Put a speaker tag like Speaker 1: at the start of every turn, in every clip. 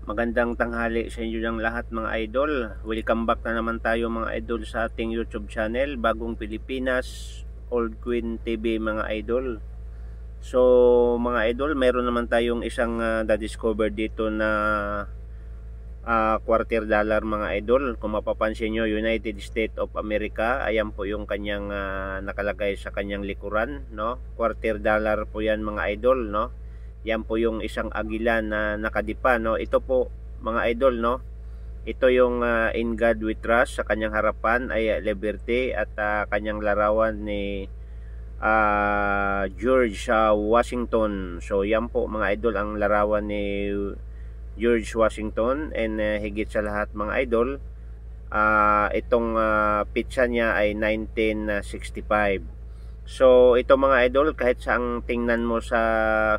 Speaker 1: Magandang tanghali sa inyo ng lahat mga idol. Welcome back na naman tayo mga idol sa ating YouTube channel, Bagong Pilipinas, Old Queen TV mga idol. So mga idol, meron naman tayong isang uh, na-discover dito na uh, quarter dollar mga idol. Kung mapapansin nyo, United States of America, ayan po yung kanyang uh, nakalagay sa kanyang likuran. No? Quarter dollar po yan mga idol. No? Yan po yung isang agila na nakadipa no. Ito po mga idol no. Ito yung uh, In God We Trust sa kanyang harapan ay ah, Liberty at uh, kanyang larawan ni uh, George uh, Washington. So yan po mga idol ang larawan ni George Washington and uh, higit sa lahat mga idol uh, itong uh, pitsa niya ay 1965 So ito mga idol kahit sa ang tingnan mo sa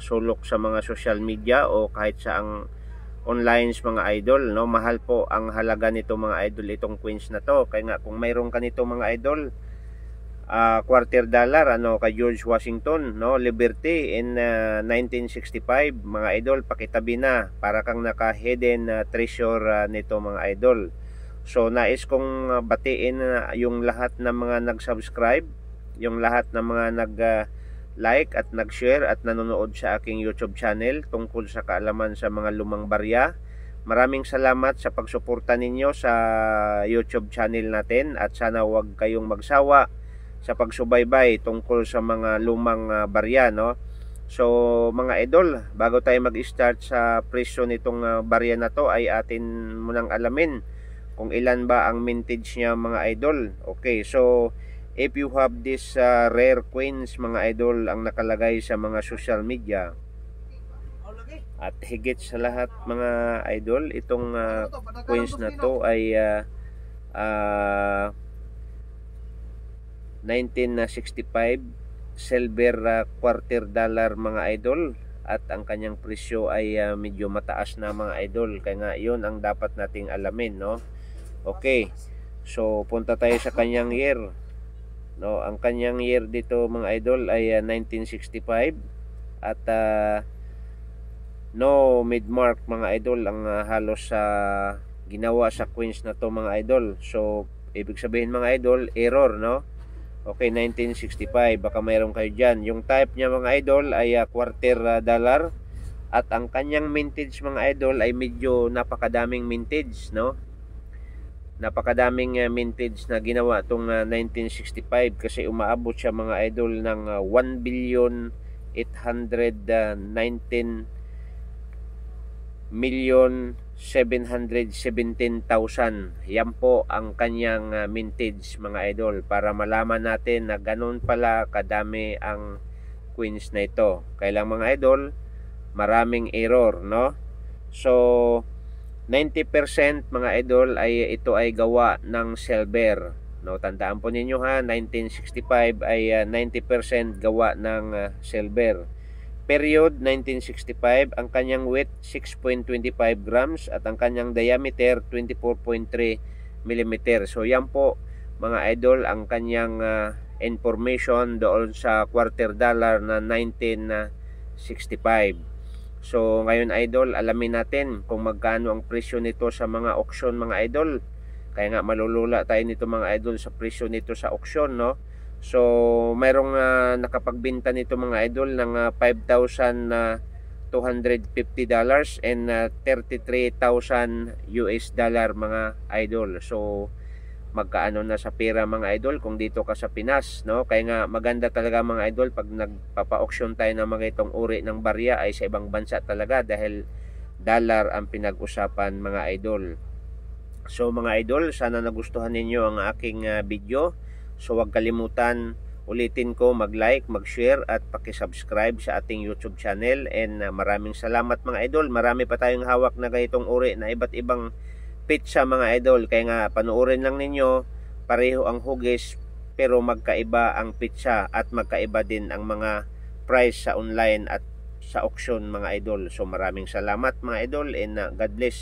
Speaker 1: sulok sa mga social media o kahit sa ang online mga idol no mahal po ang halaga nito mga idol itong queens na to kaya nga kung mayroon ka mga idol uh, quarter dollar ano kay George Washington no Liberty in uh, ah, 1965 mga idol pakitabi na para kang naka hidden uh, ah, treasure uh, nito mga idol so nais kong batiin uh, yung lahat ng mga nag-subscribe yung lahat ng mga nag like at nag-share at nanonood sa aking YouTube channel tungkol sa kaalaman sa mga lumang barya. Maraming salamat sa pagsuporta ninyo sa YouTube channel natin at sana huwag kayong magsawa sa pagsubaybay tungkol sa mga lumang ah, barya. No? So mga idol, bago tayo mag-start sa presyo nitong ah, barya na to ay atin munang alamin kung ilan ba ang mintage niya mga idol. Okay, so if you have this uh, rare coins mga idol ang nakalagay sa mga social media at higit sa lahat mga idol itong uh, coins na to ay uh, uh, 1965 silver uh, quarter dollar mga idol at ang kanyang presyo ay uh, medyo mataas na mga idol kaya nga yun ang dapat nating alamin no okay so punta tayo sa kanyang year No, ang kanyang year dito mga idol ay uh, ah, 1965 at uh, no mid-mark mga idol ang uh, halos sa uh, ginawa sa Queens na to mga idol. So ibig sabihin mga idol, error no. Okay, 1965. Baka mayroon kayo diyan. Yung type niya mga idol ay uh, quarter uh, dollar. At ang kanyang mintage mga idol ay medyo napakadaming mintage, no? napakadaming uh, mintage na ginawa tong uh, ah, 1965 kasi umaabot siya mga idol ng uh, ah, 1 billion 819 million 717,000 yan po ang kanyang uh, mintage mga idol para malaman natin na ganun pala kadami ang queens na ito kailang mga idol maraming error no so 90% mga idol ay ito ay gawa ng silver. No, tandaan po ninyo ha, 1965 ay uh, ah, 90% gawa ng uh, ah, silver. Period 1965, ang kanyang weight 6.25 grams at ang kanyang diameter 24.3 mm. So yan po mga idol ang kanyang uh, information doon sa quarter dollar na 1965. So ngayon idol, alamin natin kung magkano ang presyo nito sa mga auction mga idol. Kaya nga malulula tayo nito mga idol sa presyo nito sa auction no. So mayroong uh, ah, nakapagbenta nito mga idol ng uh, 5,000 250 and uh, 33,000 US dollar mga idol. So magkaano na sa pera mga idol kung dito ka sa Pinas no kaya nga maganda talaga mga idol pag nagpapa-auction tayo ng mga itong uri ng barya ay sa ibang bansa talaga dahil dollar ang pinag-usapan mga idol so mga idol sana nagustuhan ninyo ang aking uh, video so huwag kalimutan ulitin ko mag-like, mag-share at paki-subscribe sa ating YouTube channel and uh, maraming salamat mga idol marami pa tayong hawak na ganitong uri na iba't ibang Pit siya mga idol. Kaya nga panoorin lang ninyo, pareho ang hugis pero magkaiba ang pitsa at magkaiba din ang mga price sa online at sa auction mga idol. So maraming salamat mga idol and uh, God bless.